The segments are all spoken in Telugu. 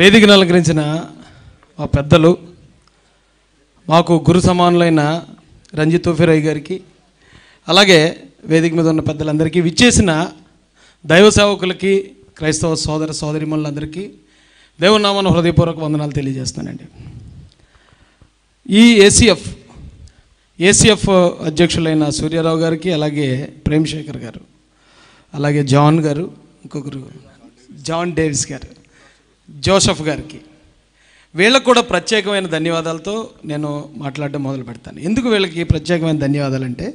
వేదికను అలంకరించిన మా పెద్దలు మాకు గురు సమానులైన రంజిత్ తోఫిరాయ్ గారికి అలాగే వేదిక మీద ఉన్న పెద్దలందరికీ విచ్చేసిన దైవ సేవకులకి క్రైస్తవ సోదర సోదరిమణులందరికీ దేవునామాను హృదయపూర్వక వందనాలు తెలియజేస్తానండి ఈ ఏసీఎఫ్ ఏసీఎఫ్ అధ్యక్షులైన సూర్యారావు గారికి అలాగే ప్రేమశేఖర్ గారు అలాగే జాన్ గారు ఇంకొకరు జాన్ డేవిస్ గారు జోసఫ్ గారికి వీళ్ళకు కూడా ప్రత్యేకమైన ధన్యవాదాలతో నేను మాట్లాడడం మొదలు పెడతాను ఎందుకు వీళ్ళకి ప్రత్యేకమైన ధన్యవాదాలు అంటే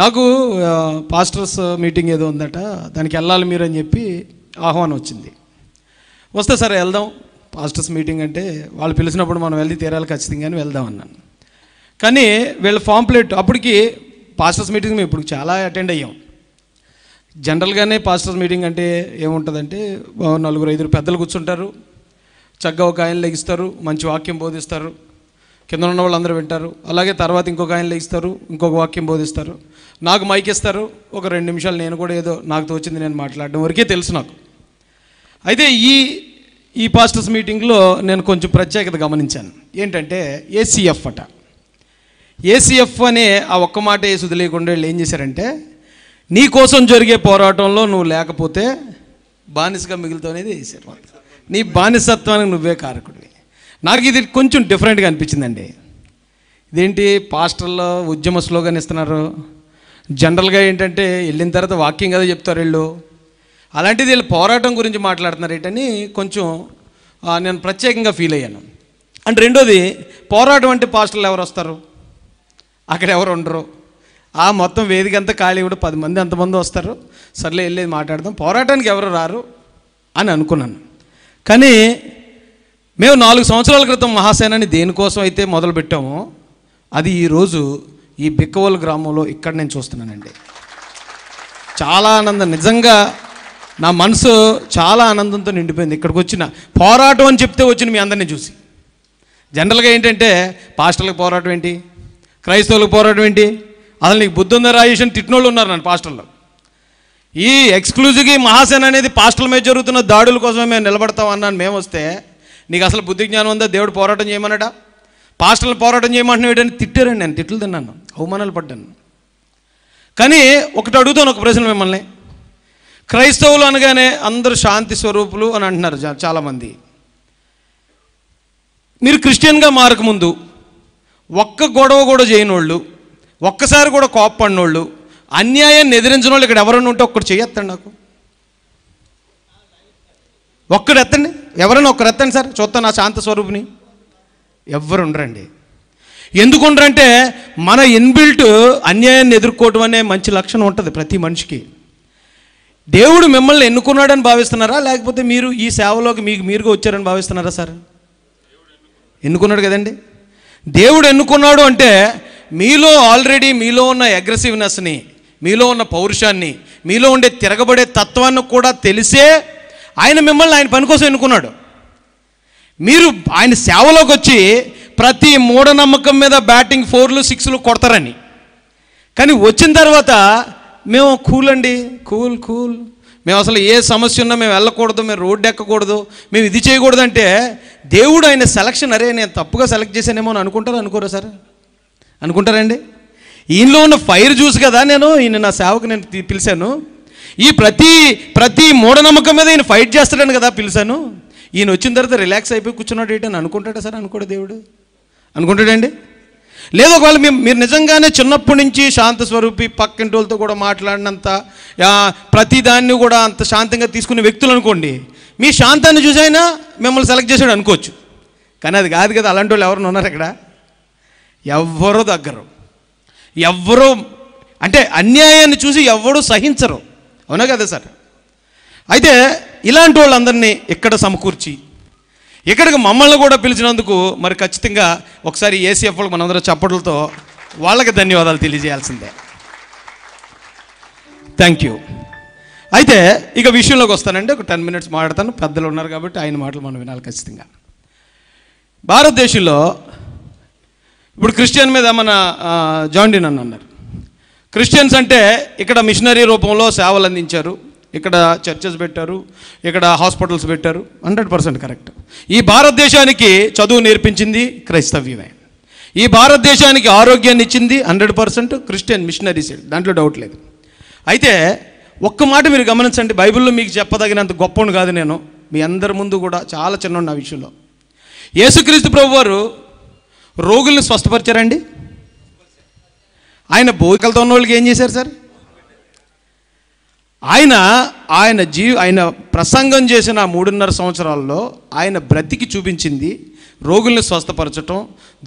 నాకు పాస్టర్స్ మీటింగ్ ఏదో ఉందట దానికి వెళ్ళాలి మీరు అని చెప్పి ఆహ్వానం వచ్చింది వస్తే సరే వెళ్దాం పాస్టర్స్ మీటింగ్ అంటే వాళ్ళు పిలిచినప్పుడు మనం వెళ్ళి తీరాలి ఖచ్చితంగా అని వెళ్దాం అన్నాను కానీ వీళ్ళ ఫాంప్లెట్ అప్పటికి పాస్టర్స్ మీటింగ్ మేము ఇప్పుడు చాలా అటెండ్ అయ్యాం జనరల్గానే పాస్టర్స్ మీటింగ్ అంటే ఏముంటుందంటే నలుగురు ఐదుగురు పెద్దలు కూర్చుంటారు చక్కగా ఒక ఆయన లెగిస్తారు మంచి వాక్యం బోధిస్తారు కింద ఉన్న వాళ్ళు అందరూ వింటారు అలాగే తర్వాత ఇంకొక ఆయన లెగిస్తారు ఇంకొక వాక్యం బోధిస్తారు నాకు మైక్ ఇస్తారు ఒక రెండు నిమిషాలు నేను కూడా ఏదో నాకు తోచింది నేను మాట్లాడడం వరకే తెలుసు నాకు అయితే ఈ ఈ పాస్టర్స్ మీటింగ్లో నేను కొంచెం ప్రత్యేకత గమనించాను ఏంటంటే ఏసీఎఫ్ అట ఏసీఎఫ్ అనే ఆ ఒక్క మాట వేసి వదిలేకుండా ఏం చేశారంటే నీ కోసం జరిగే పోరాటంలో నువ్వు లేకపోతే బానిసగా మిగులుతావు అనేది నీ బానిసత్వానికి నువ్వే కారకుడివి నాకు ఇది కొంచెం డిఫరెంట్గా అనిపించిందండి ఇదేంటి పాస్టర్లో ఉద్యమ స్లోగన్ ఇస్తున్నారు జనరల్గా ఏంటంటే వెళ్ళిన తర్వాత వాకింగ్ కదా చెప్తారు వీళ్ళు అలాంటిది వీళ్ళు పోరాటం గురించి మాట్లాడుతున్నారు ఏంటని కొంచెం నేను ప్రత్యేకంగా ఫీల్ అయ్యాను అండ్ రెండోది పోరాటం అంటే పాస్టర్లు ఎవరు వస్తారు అక్కడ ఎవరు ఉండరు ఆ మొత్తం వేదిక అంతా ఖాళీ కూడా పది మంది ఎంతమంది వస్తారు సర్లే వెళ్ళేది మాట్లాడదాం పోరాటానికి ఎవరు రారు అని అనుకున్నాను కానీ మేము నాలుగు సంవత్సరాల క్రితం మహాసేనాన్ని దేనికోసం అయితే మొదలుపెట్టామో అది ఈరోజు ఈ బిక్కవోలు గ్రామంలో ఇక్కడ నేను చూస్తున్నానండి చాలా ఆనందం నిజంగా నా మనసు చాలా ఆనందంతో నిండిపోయింది ఇక్కడికి వచ్చిన పోరాటం అని చెప్తే వచ్చిన మీ అందరిని చూసి జనరల్గా ఏంటంటే పాస్టర్లకు పోరాటం ఏంటి క్రైస్తవులకు పోరాటం ఏంటి అసలు నీకు బుద్ధి ఉందా రాయేష్ అని తిట్టినోళ్ళు ఉన్నారు నన్ను పాస్టర్లో ఈ ఎక్స్క్లూజివ్గా మహాసేన అనేది పాస్టల్ మీద జరుగుతున్న దాడుల కోసమే మేము నిలబడతాం అన్నాను మేము వస్తే నీకు అసలు బుద్ధి జ్ఞానం ఉందా దేవుడు పోరాటం చేయమనట పాస్టల్ పోరాటం చేయమంటున్నావు వీడని తిట్టారండి నేను తిట్లు తిన్నాను అవమానాలు పడ్డాను కానీ ఒకటి అడుగుతాను ఒక ప్రశ్న మిమ్మల్ని క్రైస్తవులు అనగానే అందరూ శాంతి స్వరూపులు అని అంటున్నారు చాలామంది మీరు క్రిస్టియన్గా మారకముందు ఒక్క గొడవ కూడా చేయని వాళ్ళు ఒక్కసారి కూడా కోప్పడినోళ్ళు అన్యాయాన్ని ఎదిరించిన వాళ్ళు ఇక్కడ ఎవరన్నా ఉంటే ఒక్కడు చేయొత్తండి నాకు ఒక్కడు ఎత్తండి ఎవరైనా ఒక్కరు ఎత్తండి సార్ చూస్తాను నా శాంత స్వరూపిని ఎవరు ఉండరండి ఎందుకు ఉండరంటే మన ఇన్బిల్ట్ అన్యాయాన్ని ఎదుర్కోవటం అనే మంచి లక్షణం ఉంటుంది ప్రతి మనిషికి దేవుడు మిమ్మల్ని ఎన్నుకున్నాడని భావిస్తున్నారా లేకపోతే మీరు ఈ సేవలోకి మీకు మీరుగా వచ్చారని భావిస్తున్నారా సార్ ఎన్నుకున్నాడు కదండి దేవుడు ఎన్నుకున్నాడు అంటే మీలో ఆల్రెడీ మీలో ఉన్న అగ్రెసివ్నెస్ని మీలో ఉన్న పౌరుషాన్ని మీలో ఉండే తిరగబడే తత్వాన్ని కూడా తెలిసే ఆయన మిమ్మల్ని ఆయన పనికోసం ఎన్నుకున్నాడు మీరు ఆయన సేవలోకి వచ్చి ప్రతి మూఢనమ్మకం మీద బ్యాటింగ్ ఫోర్లు సిక్స్లు కొడతారని కానీ వచ్చిన తర్వాత మేము కూల్ అండి కూల్ కూల్ మేము అసలు ఏ సమస్య ఉన్నా మేము వెళ్ళకూడదు మేము రోడ్డు ఎక్కకూడదు మేము ఇది చేయకూడదు అంటే దేవుడు ఆయన సెలక్షన్ అరే నేను తప్పుగా సెలెక్ట్ చేశానేమో అని అనుకుంటారు అనుకోరా సార్ అనుకుంటారండి ఈయనలో ఉన్న ఫైర్ చూసి కదా నేను ఈయన నా సేవకు నేను పిలిచాను ఈ ప్రతి ప్రతి మూఢనమ్మకం మీద ఈయన ఫైట్ చేస్తాడని కదా పిలిచాను ఈయన వచ్చిన తర్వాత రిలాక్స్ అయిపోయి కూర్చున్నాడు ఏంటని అనుకుంటాడా సార్ అనుకోడు దేవుడు అనుకుంటాడండి లేదు ఒకవేళ మేము మీరు నిజంగానే చిన్నప్పటి నుంచి శాంత స్వరూపి పక్కింటి వాళ్ళతో కూడా మాట్లాడినంత ప్రతి దాన్ని కూడా అంత శాంతంగా తీసుకునే వ్యక్తులు అనుకోండి మీ శాంతాన్ని చూసైనా మిమ్మల్ని సెలెక్ట్ చేసాడు అనుకోవచ్చు కానీ అది కాదు కదా అలాంటి వాళ్ళు ఎవరైనా ఉన్నారు ఇక్కడ ఎవ్వరూ దగ్గరు ఎవ్వరూ అంటే అన్యాయాన్ని చూసి ఎవ్వరూ సహించరు అవునా కదా సార్ అయితే ఇలాంటి వాళ్ళందరినీ ఇక్కడ సమకూర్చి ఇక్కడికి మమ్మల్ని కూడా పిలిచినందుకు మరి ఖచ్చితంగా ఒకసారి ఏసీఎఫ్లకు మనందరూ చప్పట్లతో వాళ్ళకి ధన్యవాదాలు తెలియజేయాల్సిందే థ్యాంక్ యూ అయితే ఇక విషయంలోకి వస్తానండి ఒక టెన్ మినిట్స్ మాట్లాడతాను పెద్దలు ఉన్నారు కాబట్టి ఆయన మాటలు మనం వినాలి ఖచ్చితంగా భారతదేశంలో ఇప్పుడు క్రిస్టియన్ మీద మన జాండిన్ అని అన్నారు క్రిస్టియన్స్ అంటే ఇక్కడ మిషనరీ రూపంలో సేవలు అందించారు ఇక్కడ చర్చెస్ పెట్టారు ఇక్కడ హాస్పిటల్స్ పెట్టారు హండ్రెడ్ పర్సెంట్ కరెక్ట్ ఈ భారతదేశానికి చదువు నేర్పించింది క్రైస్తవ్యమే ఈ భారతదేశానికి ఆరోగ్యాన్ని ఇచ్చింది హండ్రెడ్ పర్సెంట్ క్రిస్టియన్ మిషనరీస్ దాంట్లో డౌట్ లేదు అయితే ఒక్క మాట మీరు గమనించండి బైబిల్లో మీకు చెప్పదగినంత గొప్పను కాదు నేను మీ అందరి ముందు కూడా చాలా చిన్న ఉన్న విషయంలో యేసుక్రీస్తు ప్రభు వారు రోగుల్ని స్వస్థపరిచారండి ఆయన భోగికలతో ఉన్న వాళ్ళకి ఏం చేశారు సార్ ఆయన ఆయన జీ ఆయన ప్రసంగం చేసిన మూడున్నర సంవత్సరాల్లో ఆయన బ్రతికి చూపించింది రోగుల్ని స్వస్థపరచటం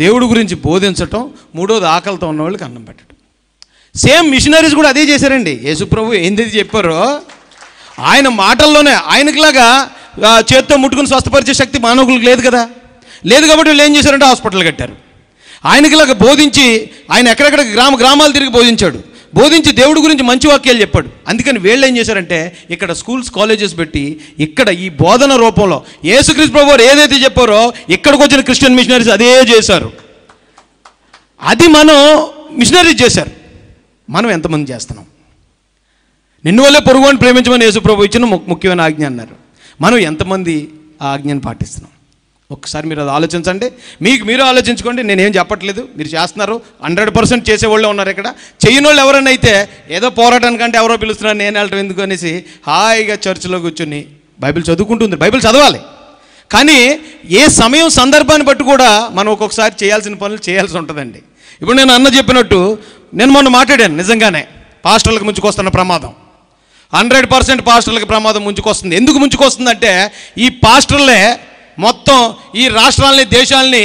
దేవుడి గురించి బోధించటం మూడోది ఆకలితో ఉన్న వాళ్ళకి అన్నం పెట్టడం సేమ్ మిషనరీస్ కూడా అదే చేశారండి యేసుప్రభు ఏంది చెప్పారో ఆయన మాటల్లోనే ఆయనకులాగా చేత్తో ముట్టుకుని స్వస్థపరిచే శక్తి మానవులకు లేదు కదా లేదు కాబట్టి వీళ్ళు ఏం చేశారంటే హాస్పిటల్ కట్టారు ఆయనకిలాగా బోధించి ఆయన ఎక్కడెక్కడ గ్రామ గ్రామాలు తిరిగి బోధించాడు బోధించి దేవుడి గురించి మంచి వాక్యాలు చెప్పాడు అందుకని వీళ్ళు ఏం చేశారంటే ఇక్కడ స్కూల్స్ కాలేజెస్ పెట్టి ఇక్కడ ఈ బోధన రూపంలో యేసుక్రీస్తు ప్రభు ఏదైతే చెప్పారో ఇక్కడికి వచ్చిన క్రిస్టియన్ మిషనరీస్ అదే చేశారు అది మనం మిషనరీస్ చేశారు మనం ఎంతమంది చేస్తున్నాం నిన్ను వల్లే అని ప్రేమించమని యేసు ప్రభు ఇచ్చిన ముఖ్యమైన ఆజ్ఞ అన్నారు మనం ఎంతమంది ఆ ఆజ్ఞను పాటిస్తున్నాం ఒకసారి మీరు అది ఆలోచించండి మీకు మీరు ఆలోచించుకోండి నేనేం చెప్పట్లేదు మీరు చేస్తున్నారు హండ్రెడ్ పర్సెంట్ చేసేవాళ్ళే ఉన్నారు ఇక్కడ చేయని వాళ్ళు ఎవరైనా అయితే ఏదో పోరాటానికంటే ఎవరో పిలుస్తున్నారు నేను వెళ్ళటం ఎందుకు అనేసి హాయిగా చర్చిలో కూర్చుని బైబిల్ చదువుకుంటుంది బైబిల్ చదవాలి కానీ ఏ సమయం సందర్భాన్ని బట్టి కూడా మనం ఒక్కొక్కసారి చేయాల్సిన పనులు చేయాల్సి ఉంటుందండి ఇప్పుడు నేను అన్న చెప్పినట్టు నేను మొన్న మాట్లాడాను నిజంగానే పాస్టర్లకు ముంచుకొస్తున్న ప్రమాదం హండ్రెడ్ పర్సెంట్ పాస్టర్లకు ప్రమాదం ముంచుకొస్తుంది ఎందుకు ముంచుకొస్తుందంటే ఈ పాస్టర్లే మొత్తం ఈ రాష్ట్రాలని దేశాలని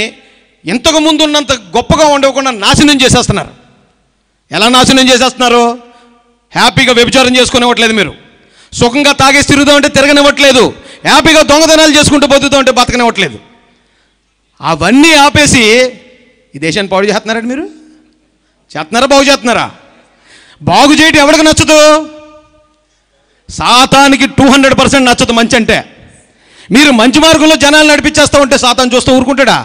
ఇంతకు ముందు ఉన్నంత గొప్పగా ఉండకుండా నాశనం చేసేస్తున్నారు ఎలా నాశనం చేసేస్తున్నారు హ్యాపీగా వ్యభిచారం చేసుకునివ్వట్లేదు మీరు సుఖంగా తాగేసి అంటే తిరగనివ్వట్లేదు హ్యాపీగా దొంగతనాలు చేసుకుంటూ ఉంటే బతకనివ్వట్లేదు అవన్నీ ఆపేసి ఈ దేశాన్ని పాడు చేస్తున్నారండి మీరు చేస్తున్నారా బాగు చేస్తున్నారా బాగు చేయటం ఎవరికి నచ్చదు సాతానికి టూ హండ్రెడ్ పర్సెంట్ నచ్చదు మంచి అంటే మీరు మంచి మార్గంలో జనాలు నడిపించేస్తూ ఉంటే సాతాను చూస్తూ ఊరుకుంటాడా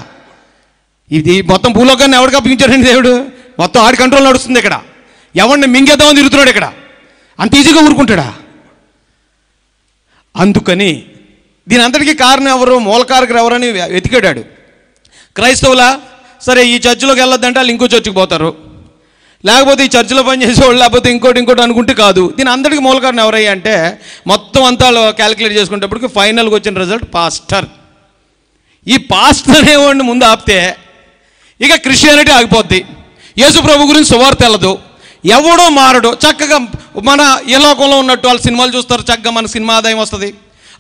ఇది మొత్తం భూలోకాన్ని ఎవడికి అప్పగించాడండి దేవుడు మొత్తం ఆడి కంట్రోల్ నడుస్తుంది ఇక్కడ ఎవరిని మింగేద్దామని తిరుగుతున్నాడు ఇక్కడ అంత ఈజీగా ఊరుకుంటాడా అందుకని దీని అంతటికీ కారణం ఎవరు మూలకారకులు ఎవరని వెతికాడాడు క్రైస్తవుల సరే ఈ చర్చిలోకి వెళ్ళొద్దంటే వాళ్ళు ఇంకో చర్చికి పోతారు లేకపోతే ఈ చర్చిలో పనిచేసేవాళ్ళు లేకపోతే ఇంకోటి ఇంకోటి అనుకుంటే కాదు దీని అందరికీ మూల కారణం ఎవరయ్యా అంటే మొత్తం అంతా క్యాలిక్యులేట్ చేసుకునేటప్పటికి ఫైనల్గా వచ్చిన రిజల్ట్ పాస్టర్ ఈ పాస్టర్ అనేవాడిని ముందు ఆపితే ఇక క్రిస్టియానిటీ ఆగిపోద్ది యేసు ప్రభు గురించి సువార్త వెళ్ళదు ఎవడో మారడు చక్కగా మన ఏ లోకంలో ఉన్నట్టు వాళ్ళు సినిమాలు చూస్తారు చక్కగా మన సినిమా ఆదాయం వస్తుంది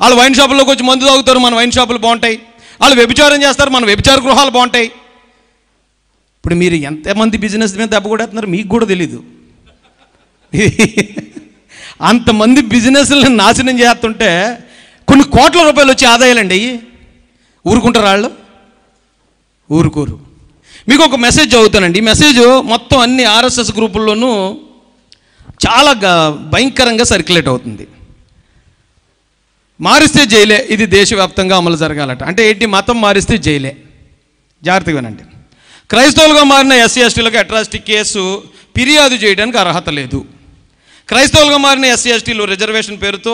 వాళ్ళు వైన్ షాపుల్లోకి వచ్చి మందు తాగుతారు మన వైన్ షాపులు బాగుంటాయి వాళ్ళు వ్యభిచారం చేస్తారు మన వ్యభిచార గృహాలు బాగుంటాయి ఇప్పుడు మీరు ఎంతమంది బిజినెస్ మీద దెబ్బ కొడేస్తున్నారు మీకు కూడా తెలీదు అంతమంది బిజినెస్లను నాశనం చేస్తుంటే కొన్ని కోట్ల రూపాయలు వచ్చి ఆదాయాలండి అయ్యి ఊరుకుంటారు వాళ్ళు ఊరుకోరు మీకు ఒక మెసేజ్ చదువుతానండి ఈ మెసేజ్ మొత్తం అన్ని ఆర్ఎస్ఎస్ గ్రూపుల్లోనూ చాలా భయంకరంగా సర్క్యులేట్ అవుతుంది మారిస్తే జైలే ఇది దేశవ్యాప్తంగా అమలు జరగాలట అంటే ఏంటి మతం మారిస్తే జైలే జాగ్రత్తగానండి క్రైస్తవులుగా మారిన ఎస్సీ ఎస్టీలకు అట్రాసిటీ కేసు ఫిర్యాదు చేయడానికి అర్హత లేదు క్రైస్తవులుగా మారిన ఎస్సీ ఎస్టీలు రిజర్వేషన్ పేరుతో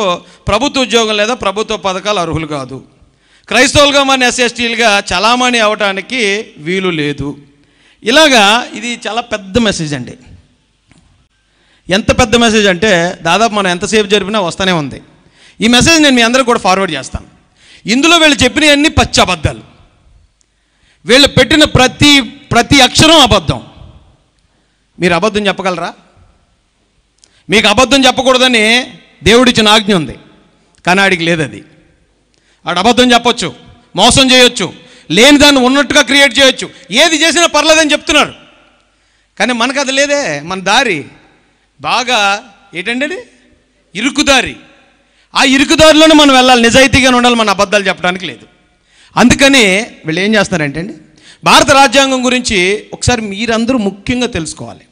ప్రభుత్వ ఉద్యోగం లేదా ప్రభుత్వ పథకాలు అర్హులు కాదు క్రైస్తవులుగా మారిన ఎస్సీ ఎస్టీలుగా చలామణి అవడానికి వీలు లేదు ఇలాగా ఇది చాలా పెద్ద మెసేజ్ అండి ఎంత పెద్ద మెసేజ్ అంటే దాదాపు మనం ఎంతసేపు జరిపినా వస్తూనే ఉంది ఈ మెసేజ్ నేను మీ అందరికి కూడా ఫార్వర్డ్ చేస్తాను ఇందులో వీళ్ళు చెప్పినవన్నీ పచ్చి అబద్ధాలు వీళ్ళు పెట్టిన ప్రతి ప్రతి అక్షరం అబద్ధం మీరు అబద్ధం చెప్పగలరా మీకు అబద్ధం చెప్పకూడదని దేవుడిచ్చిన ఆజ్ఞ ఉంది కానీ ఆడికి లేదు అది ఆడు అబద్ధం చెప్పొచ్చు మోసం చేయొచ్చు లేని దాన్ని ఉన్నట్టుగా క్రియేట్ చేయొచ్చు ఏది చేసినా పర్లేదని చెప్తున్నారు కానీ మనకు అది లేదే మన దారి బాగా ఏంటండి ఇరుకుదారి ఆ ఇరుకుదారిలోనే మనం వెళ్ళాలి నిజాయితీగానే ఉండాలి మన అబద్ధాలు చెప్పడానికి లేదు అందుకని వీళ్ళు ఏం చేస్తారంటే అండి భారత రాజ్యాంగం గురించి ఒకసారి మీరందరూ ముఖ్యంగా తెలుసుకోవాలి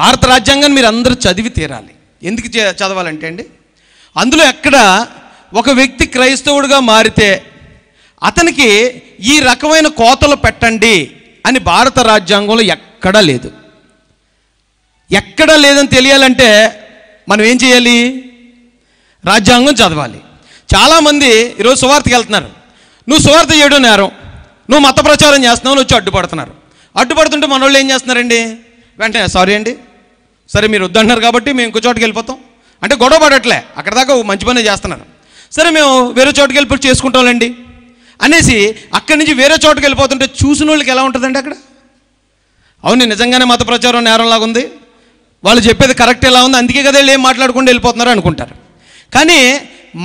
భారత రాజ్యాంగాన్ని మీరు అందరూ చదివి తీరాలి ఎందుకు చదవాలంటే అండి అందులో ఎక్కడ ఒక వ్యక్తి క్రైస్తవుడిగా మారితే అతనికి ఈ రకమైన కోతలు పెట్టండి అని భారత రాజ్యాంగంలో ఎక్కడా లేదు ఎక్కడా లేదని తెలియాలంటే మనం ఏం చేయాలి రాజ్యాంగం చదవాలి చాలామంది ఈరోజు సువార్తకి వెళ్తున్నారు నువ్వు సువార్త చేయడం నేరం నువ్వు మత ప్రచారం చేస్తున్నావు నువ్వు వచ్చి అడ్డుపడుతున్నారు అడ్డుపడుతుంటే మన వాళ్ళు ఏం చేస్తున్నారండి వెంటనే సారీ అండి సరే మీరు వద్దంటున్నారు కాబట్టి మేము ఇంకో చోటుకి వెళ్ళిపోతాం అంటే గొడవ పడట్లే అక్కడ దాకా మంచి పనే చేస్తున్నారు సరే మేము వేరే చోటుకి వెళ్ళిపోయి చేసుకుంటాంలేండి అనేసి అక్కడి నుంచి వేరే చోటుకి వెళ్ళిపోతుంటే చూసిన వాళ్ళకి ఎలా ఉంటుందండి అక్కడ అవును నిజంగానే మత ప్రచారం నేరంలాగా ఉంది వాళ్ళు చెప్పేది కరెక్ట్ ఎలా ఉంది అందుకే కదా వెళ్ళి ఏం మాట్లాడుకుంటూ వెళ్ళిపోతున్నారు అనుకుంటారు కానీ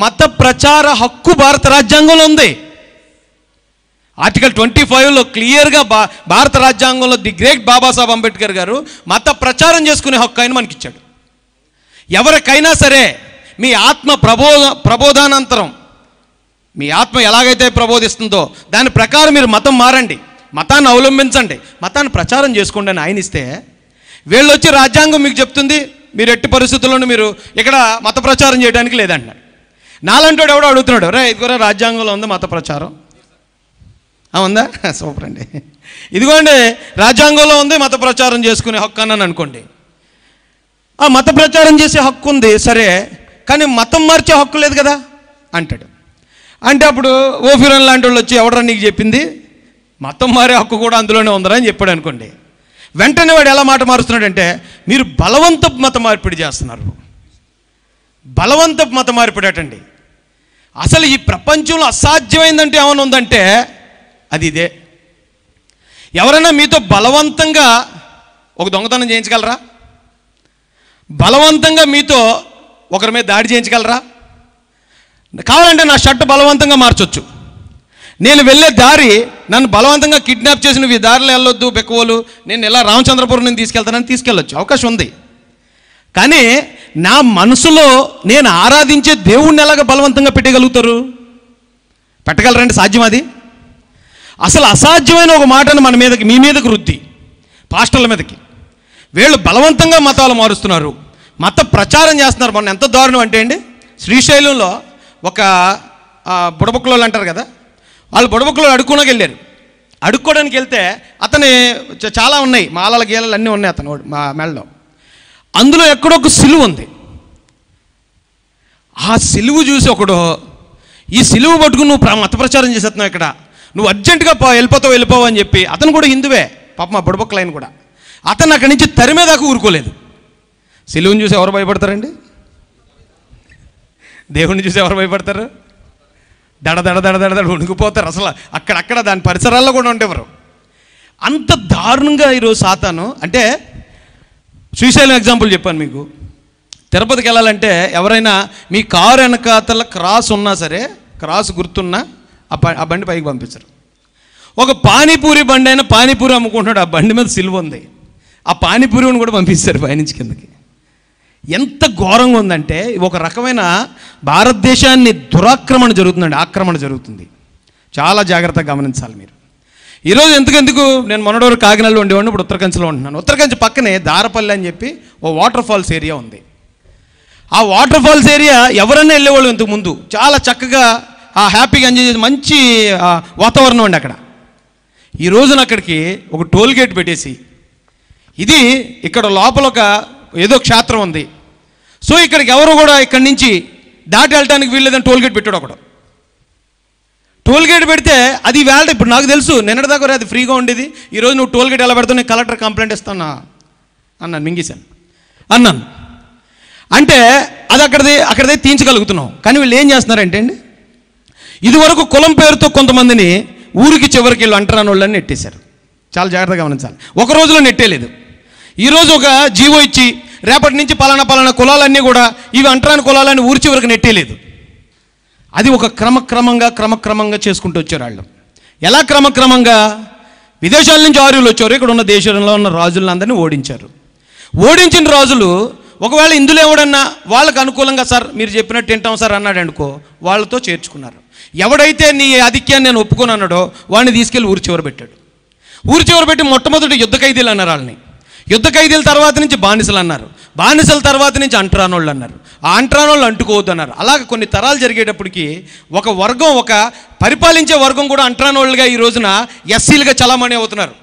మత ప్రచార హక్కు భారత రాజ్యాంగంలో ఉంది ఆర్టికల్ ట్వంటీ ఫైవ్లో క్లియర్గా బా భారత రాజ్యాంగంలో ది గ్రేట్ బాబాసాహెబ్ అంబేద్కర్ గారు మత ప్రచారం చేసుకునే హక్కు ఆయన మనకిచ్చాడు ఎవరికైనా సరే మీ ఆత్మ ప్రబోధ ప్రబోధానంతరం మీ ఆత్మ ఎలాగైతే ప్రబోధిస్తుందో దాని ప్రకారం మీరు మతం మారండి మతాన్ని అవలంబించండి మతాన్ని ప్రచారం చేసుకోండి అని ఆయన ఇస్తే వీళ్ళు వచ్చి రాజ్యాంగం మీకు చెప్తుంది మీరు ఎట్టి పరిస్థితుల్లోనూ మీరు ఇక్కడ మత ప్రచారం చేయడానికి లేదంటున్నాడు నాలంటోడు ఎవడో అడుగుతున్నాడు రే ఇది కూడా రాజ్యాంగంలో ఉంది మత ప్రచారం ఉందా సూపర్ అండి ఇదిగోండి రాజ్యాంగంలో ఉంది మత ప్రచారం చేసుకునే హక్కు అన్నాను అనుకోండి ఆ మత ప్రచారం చేసే హక్కు ఉంది సరే కానీ మతం మార్చే హక్కు లేదు కదా అంటాడు అంటే అప్పుడు ఓఫిరన్ లాంటి వాళ్ళు వచ్చి ఎవడని నీకు చెప్పింది మతం మారే హక్కు కూడా అందులోనే ఉందరా అని చెప్పాడు అనుకోండి వెంటనే వాడు ఎలా మాట మారుస్తున్నాడంటే మీరు బలవంత మత మార్పిడి చేస్తున్నారు బలవంత మత మార్పిడి అటండి అసలు ఈ ప్రపంచంలో అసాధ్యమైందంటే ఏమైనా ఉందంటే అది ఇదే ఎవరైనా మీతో బలవంతంగా ఒక దొంగతనం చేయించగలరా బలవంతంగా మీతో ఒకరి మీద దాడి చేయించగలరా కావాలంటే నా షర్ట్ బలవంతంగా మార్చొచ్చు నేను వెళ్ళే దారి నన్ను బలవంతంగా కిడ్నాప్ చేసి నువ్వు ఈ దారిలో వెళ్ళొద్దు బెక్కువలు నేను ఇలా రామచంద్రపురం నేను తీసుకెళ్తానని తీసుకెళ్ళొచ్చు అవకాశం ఉంది కానీ నా మనసులో నేను ఆరాధించే దేవుణ్ణి ఎలాగ బలవంతంగా పెట్టగలుగుతారు పెట్టగలరండి సాధ్యం అది అసలు అసాధ్యమైన ఒక మాటను మన మీదకి మీ మీదకి వృద్ధి పాస్టర్ల మీదకి వీళ్ళు బలవంతంగా మతాలు మారుస్తున్నారు మత ప్రచారం చేస్తున్నారు మొన్న ఎంత దారుణం అంటే అండి శ్రీశైలంలో ఒక బుడబుక్కలోళ్ళు అంటారు కదా వాళ్ళు బుడబుక్కలో అడుక్కునకి వెళ్ళారు అడుక్కోవడానికి వెళ్తే అతని చాలా ఉన్నాయి మాలల గీలలు అన్నీ ఉన్నాయి అతను మా మెళ్ళలో అందులో ఎక్కడో ఒక సిలువు ఉంది ఆ సిలువు చూసి ఒకడు ఈ సిలువు పట్టుకుని నువ్వు మత ప్రచారం చేసేస్తున్నావు ఇక్కడ నువ్వు అర్జెంటుగా పో వెళ్ళిపోతావు వెళ్ళిపోవు అని చెప్పి అతను కూడా హిందువే పాప మా బుడబొక్కలు ఆయన కూడా అతను అక్కడి నుంచి తరిమేదాకా ఊరుకోలేదు సిలువుని చూసి ఎవరు భయపడతారండి దేవుణ్ణి చూసి ఎవరు భయపడతారు దడ దడ దడ దడ దడ వణుకుపోతారు అసలు అక్కడక్కడ దాని పరిసరాల్లో కూడా ఉండేవారు అంత దారుణంగా ఈరోజు సాతాను అంటే శ్రీశైలం ఎగ్జాంపుల్ చెప్పాను మీకు తిరుపతికి వెళ్ళాలంటే ఎవరైనా మీ కారు వెనకాతల క్రాస్ ఉన్నా సరే క్రాస్ గుర్తున్నా ఆ బండి పైకి పంపించరు ఒక పానీపూరి బండి అయినా పానీపూరి అమ్ముకుంటున్నాడు ఆ బండి మీద సిల్వ ఉంది ఆ పానీపూరిని కూడా పంపిస్తారు పైనుంచి కిందకి ఎంత ఘోరంగా ఉందంటే ఒక రకమైన భారతదేశాన్ని దురాక్రమణ జరుగుతుందండి ఆక్రమణ జరుగుతుంది చాలా జాగ్రత్తగా గమనించాలి మీరు ఈరోజు ఎందుకెందుకు నేను మొన్నడోరు కాకినాడలో ఉండేవాడిని ఇప్పుడు ఉత్తరకంచలో ఉంటున్నాను ఉత్తరకంచ పక్కనే దారపల్లి అని చెప్పి ఓ వాటర్ ఫాల్స్ ఏరియా ఉంది ఆ వాటర్ ఫాల్స్ ఏరియా ఎవరైనా వెళ్ళేవాళ్ళు ఇంతకు ముందు చాలా చక్కగా ఆ హ్యాపీగా ఎంజాయ్ చేసి మంచి వాతావరణం అండి అక్కడ ఈ రోజున అక్కడికి ఒక టోల్ గేట్ పెట్టేసి ఇది ఇక్కడ లోపల ఒక ఏదో క్షేత్రం ఉంది సో ఇక్కడికి ఎవరు కూడా ఇక్కడి నుంచి దాటి వెళ్ళడానికి వీల్లేదని టోల్ గేట్ పెట్టాడు ఒకడు టోల్ గేట్ పెడితే అది వేళ ఇప్పుడు నాకు తెలుసు నిన్నటి దగ్గర అది ఫ్రీగా ఉండేది ఈరోజు నువ్వు టోల్ గేట్ ఎలా పెడతావు నేను కలెక్టర్ కంప్లైంట్ ఇస్తాను అన్నాను మింగేశాను అన్నాను అంటే అది అక్కడది అక్కడదే తీయించగలుగుతున్నాం కానీ వీళ్ళు ఏం చేస్తున్నారంటే అండి ఇదివరకు కులం పేరుతో కొంతమందిని ఊరికి చివరికి వెళ్ళి అంటరాని వాళ్ళని నెట్టేశారు చాలా జాగ్రత్తగా గమనించాలి ఒక రోజులో నెట్టేయలేదు ఈరోజు ఒక జీవో ఇచ్చి రేపటి నుంచి పలానా పలానా కులాలన్నీ కూడా ఇవి అంటరాని కులాలని ఊరి చివరికి నెట్టేయలేదు అది ఒక క్రమక్రమంగా క్రమక్రమంగా చేసుకుంటూ వచ్చారు వాళ్ళు ఎలా క్రమక్రమంగా విదేశాల నుంచి ఆర్యులు వచ్చారు ఇక్కడ ఉన్న దేశంలో ఉన్న రాజులందరినీ ఓడించారు ఓడించిన రాజులు ఒకవేళ ఇందులో ఎవడన్నా వాళ్ళకు అనుకూలంగా సార్ మీరు చెప్పినట్టు తింటాం సార్ అన్నాడు అనుకో వాళ్ళతో చేర్చుకున్నారు ఎవడైతే నీ ఆధిక్యాన్ని నేను ఒప్పుకొని అన్నాడో వాడిని తీసుకెళ్ళి ఊరి చివరి పెట్టాడు ఊరి చివరి పెట్టి మొట్టమొదటి యుద్ధ ఖైదీలు అన్నారు వాళ్ళని యుద్ధ ఖైదీల తర్వాత నుంచి బానిసలు అన్నారు బానిసల తర్వాత నుంచి అంట్రానోళ్ళు అన్నారు ఆ అంటరానోళ్ళు అంటుకోవద్దు అన్నారు అలాగే కొన్ని తరాలు జరిగేటప్పటికి ఒక వర్గం ఒక పరిపాలించే వర్గం కూడా అంట్రానోళ్ళుగా ఈ రోజున ఎస్సీలుగా చలామణి అవుతున్నారు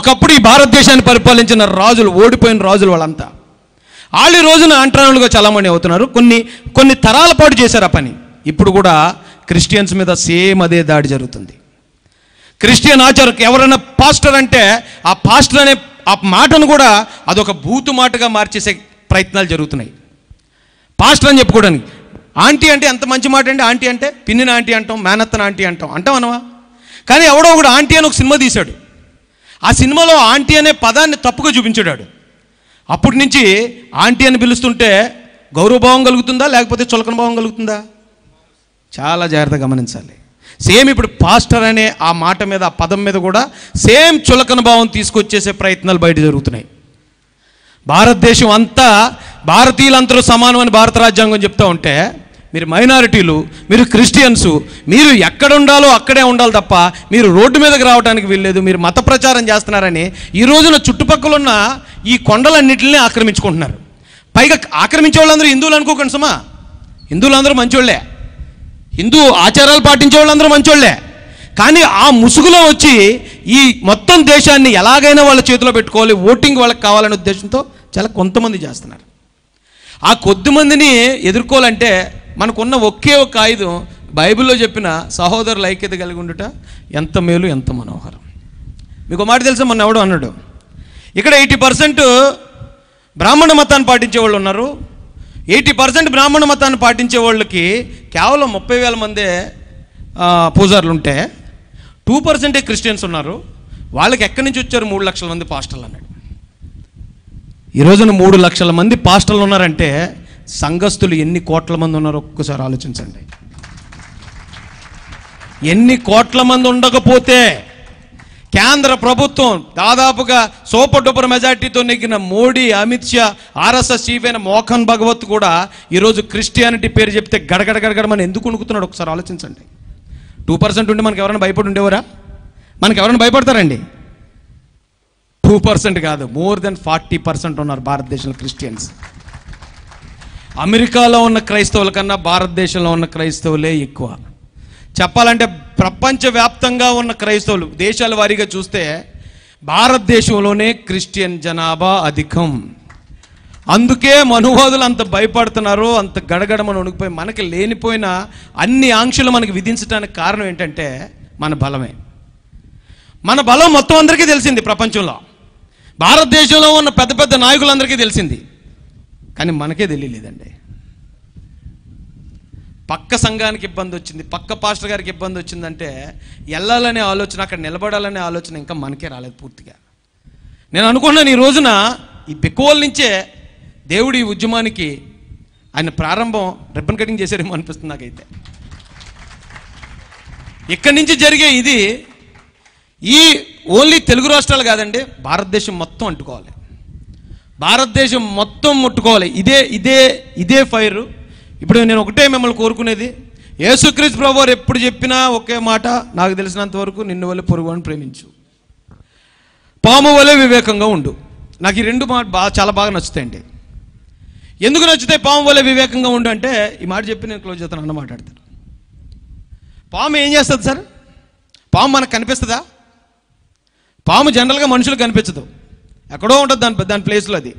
ఒకప్పుడు ఈ భారతదేశాన్ని పరిపాలించిన రాజులు ఓడిపోయిన రాజులు వాళ్ళంతా వాళ్ళు రోజున అంటరానులుగా చాలామంది అవుతున్నారు కొన్ని కొన్ని తరాల పాటు చేశారు ఆ పని ఇప్పుడు కూడా క్రిస్టియన్స్ మీద సేమ్ అదే దాడి జరుగుతుంది క్రిస్టియన్ ఆచారం ఎవరైనా పాస్టర్ అంటే ఆ పాస్టర్ అనే ఆ మాటను కూడా అదొక బూతు మాటగా మార్చేసే ప్రయత్నాలు జరుగుతున్నాయి పాస్టర్ అని చెప్పుకోవడానికి ఆంటీ అంటే ఎంత మంచి మాట అండి ఆంటీ అంటే పిన్నిన ఆంటీ అంటాం మేనత్తన ఆంటీ అంటాం అంటాం అనవా కానీ ఎవడో ఒకడు ఆంటీ అని ఒక సినిమా తీశాడు ఆ సినిమాలో ఆంటీ అనే పదాన్ని తప్పుగా చూపించాడు అప్పటి నుంచి ఆంటీ అని పిలుస్తుంటే గౌరవభావం కలుగుతుందా లేకపోతే చులకన భావం కలుగుతుందా చాలా జాగ్రత్త గమనించాలి సేమ్ ఇప్పుడు పాస్టర్ అనే ఆ మాట మీద ఆ పదం మీద కూడా సేమ్ చులకన భావం తీసుకొచ్చేసే ప్రయత్నాలు బయట జరుగుతున్నాయి భారతదేశం అంతా భారతీయులందరూ సమానం అని భారత రాజ్యాంగం చెప్తూ ఉంటే మీరు మైనారిటీలు మీరు క్రిస్టియన్సు మీరు ఎక్కడ ఉండాలో అక్కడే ఉండాలి తప్ప మీరు రోడ్డు మీదకి రావడానికి వీల్లేదు మీరు మత ప్రచారం చేస్తున్నారని ఈ రోజున చుట్టుపక్కల ఉన్న ఈ కొండలన్నింటినీ ఆక్రమించుకుంటున్నారు పైగా ఆక్రమించే వాళ్ళందరూ హిందువులు అనుకోకండి సుమా హిందువులందరూ మంచోళ్లే హిందూ ఆచారాలు పాటించే వాళ్ళందరూ మంచోళ్లే కానీ ఆ ముసుగులో వచ్చి ఈ మొత్తం దేశాన్ని ఎలాగైనా వాళ్ళ చేతిలో పెట్టుకోవాలి ఓటింగ్ వాళ్ళకి కావాలనే ఉద్దేశంతో చాలా కొంతమంది చేస్తున్నారు ఆ కొద్దిమందిని ఎదుర్కోవాలంటే మనకున్న ఒకే ఒక ఆయుధం బైబిల్లో చెప్పిన సహోదరుల ఐక్యత కలిగి ఉండుట ఎంత మేలు ఎంత మనోహరం మీకు మాట తెలుసా మొన్న ఎవడో అన్నాడు ఇక్కడ ఎయిటీ పర్సెంట్ బ్రాహ్మణ మతాన్ని పాటించే వాళ్ళు ఉన్నారు ఎయిటీ పర్సెంట్ బ్రాహ్మణ మతాన్ని పాటించే వాళ్ళకి కేవలం ముప్పై వేల మందే పూజారులు ఉంటే టూ పర్సెంటే క్రిస్టియన్స్ ఉన్నారు వాళ్ళకి ఎక్కడి నుంచి వచ్చారు మూడు లక్షల మంది పాస్టర్లు అన్నాడు ఈ రోజున మూడు లక్షల మంది పాస్టర్లు ఉన్నారంటే సంఘస్థులు ఎన్ని కోట్ల మంది ఉన్నారో ఒక్కసారి ఆలోచించండి ఎన్ని కోట్ల మంది ఉండకపోతే కేంద్ర ప్రభుత్వం దాదాపుగా సూపర్ డూపర్ మెజార్టీతో నెగ్గిన మోడీ అమిత్ షా ఆర్ఎస్ఎస్ చీఫ్ అయిన మోహన్ భగవత్ కూడా ఈరోజు క్రిస్టియానిటీ పేరు చెప్తే గడగడ గడగడ మనం ఎందుకు ఉణుకుతున్నాడు ఒకసారి ఆలోచించండి టూ పర్సెంట్ ఉండి మనకు ఎవరైనా భయపడి ఉండేవారా మనకు ఎవరైనా భయపడతారండి టూ పర్సెంట్ కాదు మోర్ దెన్ ఫార్టీ పర్సెంట్ ఉన్నారు భారతదేశంలో క్రిస్టియన్స్ అమెరికాలో ఉన్న క్రైస్తవుల కన్నా భారతదేశంలో ఉన్న క్రైస్తవులే ఎక్కువ చెప్పాలంటే ప్రపంచవ్యాప్తంగా ఉన్న క్రైస్తవులు దేశాల వారీగా చూస్తే భారతదేశంలోనే క్రిస్టియన్ జనాభా అధికం అందుకే మనువాదులు అంత భయపడుతున్నారు అంత గడగడమని వణుకుపోయి మనకి లేనిపోయిన అన్ని ఆంక్షలు మనకి విధించడానికి కారణం ఏంటంటే మన బలమే మన బలం మొత్తం అందరికీ తెలిసింది ప్రపంచంలో భారతదేశంలో ఉన్న పెద్ద పెద్ద నాయకులందరికీ తెలిసింది కానీ మనకే తెలియలేదండి పక్క సంఘానికి ఇబ్బంది వచ్చింది పక్క పాస్టర్ గారికి ఇబ్బంది వచ్చిందంటే వెళ్ళాలనే ఆలోచన అక్కడ నిలబడాలనే ఆలోచన ఇంకా మనకే రాలేదు పూర్తిగా నేను అనుకున్నాను ఈ రోజున ఈ పెక్కువల నుంచే దేవుడి ఉద్యమానికి ఆయన ప్రారంభం రిబ్బన్ కటింగ్ చేశారేమో అనిపిస్తుంది నాకైతే ఇక్కడి నుంచి జరిగే ఇది ఈ ఓన్లీ తెలుగు రాష్ట్రాలు కాదండి భారతదేశం మొత్తం అంటుకోవాలి భారతదేశం మొత్తం ముట్టుకోవాలి ఇదే ఇదే ఇదే ఫైరు ఇప్పుడు నేను ఒకటే మిమ్మల్ని కోరుకునేది యేసుక్రీస్ ప్రభు ఎప్పుడు చెప్పినా ఒకే మాట నాకు తెలిసినంత వరకు నిన్ను వల్ల పొరుగు అని ప్రేమించు పాము వలె వివేకంగా ఉండు నాకు ఈ రెండు మాట బాగా చాలా బాగా నచ్చుతాయండి ఎందుకు నచ్చితే పాము వలె వివేకంగా ఉండు అంటే ఈ మాట చెప్పి నేను క్లోజ్ చేస్తాను అన్న మాట్లాడతాను పాము ఏం చేస్తుంది సార్ పాము మనకు కనిపిస్తుందా పాము జనరల్గా మనుషులకు కనిపించదు ఎక్కడో ఉంటుంది దాని దాని ప్లేస్లో అది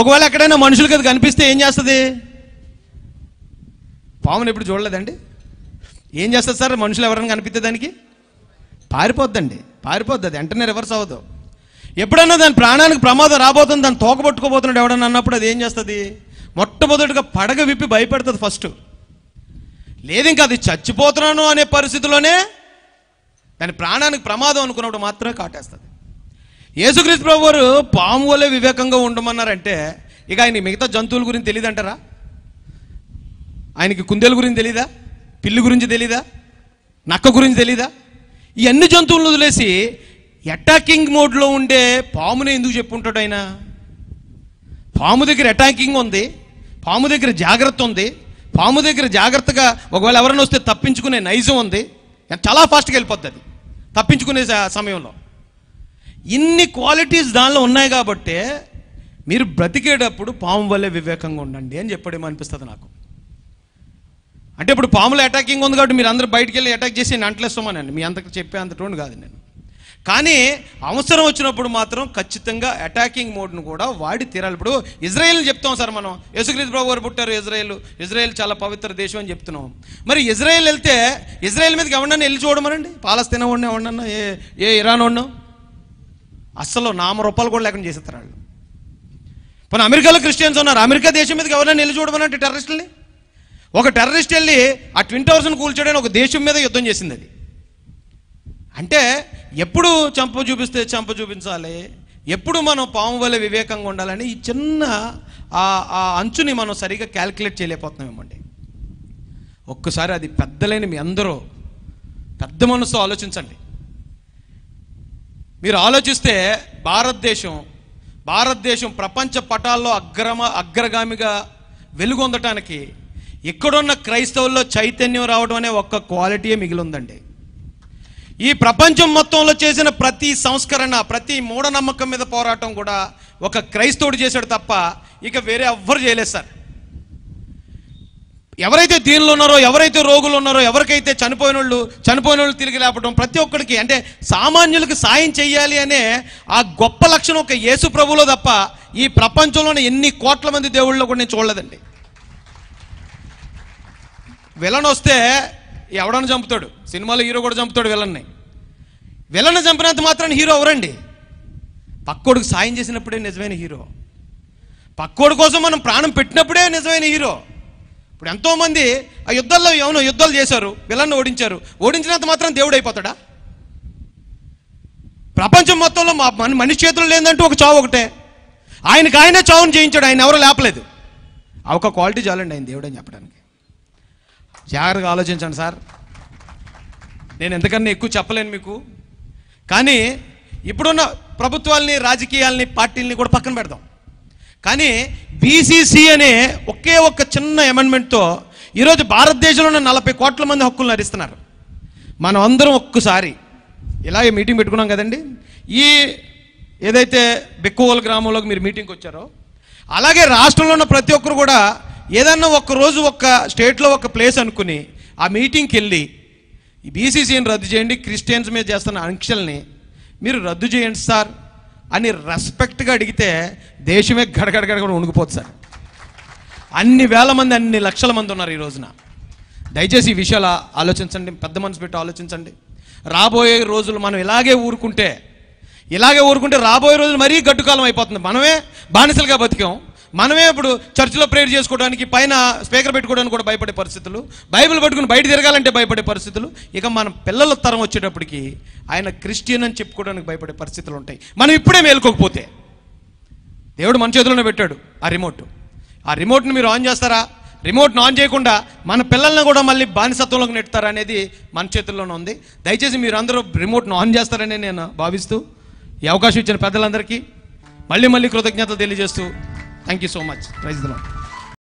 ఒకవేళ ఎక్కడైనా మనుషులకి అది కనిపిస్తే ఏం చేస్తుంది పామును ఎప్పుడు చూడలేదండి ఏం చేస్తుంది సార్ మనుషులు ఎవరైనా కనిపిస్తే దానికి పారిపోద్దండి పారిపోద్ది అది వెంటనే రివర్స్ అవ్వదు ఎప్పుడన్నా దాని ప్రాణానికి ప్రమాదం రాబోతుంది దాన్ని తోకబట్టుకోబోతున్నాడు ఎవడన్నా అన్నప్పుడు అది ఏం చేస్తుంది మొట్టమొదటిగా పడగ విప్పి భయపెడుతుంది ఫస్ట్ లేదు ఇంకా అది చచ్చిపోతున్నాను అనే పరిస్థితిలోనే దాని ప్రాణానికి ప్రమాదం అనుకున్నప్పుడు మాత్రమే కాటేస్తుంది యేసుక్రీస్తు ప్రభు వారు పాము వలె వివేకంగా ఉండమన్నారంటే ఇక ఆయన మిగతా జంతువుల గురించి తెలియదంటారా ఆయనకి కుందేలు గురించి తెలీదా పిల్లి గురించి తెలీదా నక్క గురించి తెలీదా ఈ అన్ని జంతువులను వదిలేసి అటాకింగ్ మోడ్లో ఉండే పామునే ఎందుకు చెప్పుంటాడు ఆయన పాము దగ్గర అటాకింగ్ ఉంది పాము దగ్గర జాగ్రత్త ఉంది పాము దగ్గర జాగ్రత్తగా ఒకవేళ ఎవరైనా వస్తే తప్పించుకునే నైజం ఉంది చాలా ఫాస్ట్గా వెళ్ళిపోద్ది అది తప్పించుకునే సమయంలో ఇన్ని క్వాలిటీస్ దానిలో ఉన్నాయి కాబట్టే మీరు బ్రతికేటప్పుడు పాము వల్లే వివేకంగా ఉండండి అని చెప్పడేమో అనిపిస్తుంది నాకు అంటే ఇప్పుడు పాములు అటాకింగ్ ఉంది కాబట్టి మీరు అందరూ బయటికి వెళ్ళి అటాక్ చేసి అంటలేస్తామనండి మీ అంతకు చెప్పే అంత అంతటోండి కాదు నేను కానీ అవసరం వచ్చినప్పుడు మాత్రం ఖచ్చితంగా అటాకింగ్ మోడ్ను కూడా వాడి తీరాలి ఇప్పుడు ఇజ్రాయెల్ చెప్తాం సార్ మనం యేసుక్రీస్తు ప్రభు గారు పుట్టారు ఇజ్రాయెల్ ఇజ్రాయెల్ చాలా పవిత్ర దేశం అని చెప్తున్నాం మరి ఇజ్రాయెల్ వెళ్తే ఇజ్రాయెల్ మీదకి ఎవరన్నా వెళ్ళి చూడమనండి పాలస్తీన వాడిని ఎవడన్నా ఏ ఏ ఇరాన్ ఉండం అస్సలు నామ రూపాయలు కూడా లేకుండా చేసేస్తారు వాళ్ళు పోనీ అమెరికాలో క్రిస్టియన్స్ ఉన్నారు అమెరికా దేశం మీదకి ఎవరైనా వెళ్ళి చూడమనంటే టెర్రరిస్టులని ఒక టెర్రరిస్ట్ వెళ్ళి ఆ ట్విన్ టవర్స్ని కూల్చడానికి ఒక దేశం మీద యుద్ధం చేసింది అది అంటే ఎప్పుడు చంప చూపిస్తే చంప చూపించాలి ఎప్పుడు మనం పాము వల్ల వివేకంగా ఉండాలని ఈ చిన్న ఆ అంచుని మనం సరిగా క్యాలిక్యులేట్ చేయలేకపోతున్నామేమండి ఒక్కసారి అది పెద్దలైన మీ అందరూ పెద్ద మనసు ఆలోచించండి మీరు ఆలోచిస్తే భారతదేశం భారతదేశం ప్రపంచ పటాల్లో అగ్రమ అగ్రగామిగా వెలుగొందటానికి ఇక్కడున్న క్రైస్తవుల్లో చైతన్యం రావడం అనే ఒక్క క్వాలిటీయే మిగిలిందండి ఈ ప్రపంచం మొత్తంలో చేసిన ప్రతి సంస్కరణ ప్రతి మూఢనమ్మకం మీద పోరాటం కూడా ఒక క్రైస్తవుడు చేశాడు తప్ప ఇక వేరే ఎవ్వరు చేయలేదు సార్ ఎవరైతే దీనిలో ఉన్నారో ఎవరైతే రోగులు ఉన్నారో ఎవరికైతే చనిపోయిన వాళ్ళు చనిపోయిన వాళ్ళు తిరిగి లేపడం ప్రతి ఒక్కరికి అంటే సామాన్యులకు సాయం చేయాలి అనే ఆ గొప్ప లక్షణం ఒక యేసు ప్రభులో తప్ప ఈ ప్రపంచంలోని ఎన్ని కోట్ల మంది దేవుళ్ళు కూడా నేను చూడలేదండి విలన్ వస్తే ఎవడని చంపుతాడు సినిమాలో హీరో కూడా చంపుతాడు విలన్ని విలన్ చంపినంత మాత్రాన్ని హీరో ఎవరండి పక్కోడికి సాయం చేసినప్పుడే నిజమైన హీరో పక్కోడి కోసం మనం ప్రాణం పెట్టినప్పుడే నిజమైన హీరో ఇప్పుడు ఎంతోమంది ఆ యుద్ధాల్లో ఏమైనా యుద్ధాలు చేశారు విలన్ను ఓడించారు ఓడించినంత మాత్రం దేవుడు అయిపోతాడా ప్రపంచం మొత్తంలో మా మనిషి చేతులు లేదంటూ ఒక చావు ఒకటే ఆయనకు ఆయనే చావును చేయించాడు ఆయన ఎవరో లేపలేదు ఆ ఒక క్వాలిటీ చాలండి ఆయన దేవుడు అని చెప్పడానికి జాగ్రత్తగా ఆలోచించండి సార్ నేను ఎంతకన్నా ఎక్కువ చెప్పలేను మీకు కానీ ఇప్పుడున్న ప్రభుత్వాల్ని రాజకీయాల్ని పార్టీల్ని కూడా పక్కన పెడదాం కానీ బీసీసీ అనే ఒకే ఒక్క చిన్న అమెండ్మెంట్తో ఈరోజు భారతదేశంలో ఉన్న నలభై కోట్ల మంది హక్కులను హరిస్తున్నారు మనం అందరం ఒక్కసారి ఇలాగే మీటింగ్ పెట్టుకున్నాం కదండి ఈ ఏదైతే బిక్కువోల గ్రామంలోకి మీరు మీటింగ్కి వచ్చారో అలాగే రాష్ట్రంలో ఉన్న ప్రతి ఒక్కరు కూడా ఏదన్నా ఒక రోజు ఒక స్టేట్లో ఒక ప్లేస్ అనుకుని ఆ మీటింగ్కి వెళ్ళి ఈ బీసీసీని రద్దు చేయండి క్రిస్టియన్స్ మీద చేస్తున్న ఆంక్షల్ని మీరు రద్దు చేయండి సార్ అని రెస్పెక్ట్గా అడిగితే దేశమే గడగడగడగడ వణుకుపోతుంది సార్ అన్ని వేల మంది అన్ని లక్షల మంది ఉన్నారు ఈ రోజున దయచేసి ఈ విషయాలు ఆలోచించండి పెద్ద మనసు పెట్టి ఆలోచించండి రాబోయే రోజులు మనం ఇలాగే ఊరుకుంటే ఇలాగే ఊరుకుంటే రాబోయే రోజులు మరీ గట్టుకాలం అయిపోతుంది మనమే బానిసలుగా బతికాం మనమే ఇప్పుడు చర్చిలో ప్రేయర్ చేసుకోవడానికి పైన స్పీకర్ పెట్టుకోవడానికి కూడా భయపడే పరిస్థితులు బైబిల్ పట్టుకుని బయట తిరగాలంటే భయపడే పరిస్థితులు ఇక మన పిల్లల తరం వచ్చేటప్పటికి ఆయన క్రిస్టియన్ అని చెప్పుకోవడానికి భయపడే పరిస్థితులు ఉంటాయి మనం ఇప్పుడే మేల్కోకపోతే దేవుడు మన చేతిలోనే పెట్టాడు ఆ రిమోట్ ఆ రిమోట్ని మీరు ఆన్ చేస్తారా రిమోట్ను ఆన్ చేయకుండా మన పిల్లల్ని కూడా మళ్ళీ బానిసత్వంలోకి నెట్టుతారా అనేది మన చేతుల్లోనే ఉంది దయచేసి మీరు అందరూ రిమోట్ను ఆన్ చేస్తారని నేను భావిస్తూ ఈ అవకాశం ఇచ్చిన పెద్దలందరికీ మళ్ళీ మళ్ళీ కృతజ్ఞతలు తెలియజేస్తూ Thank you so much. Praise the Lord.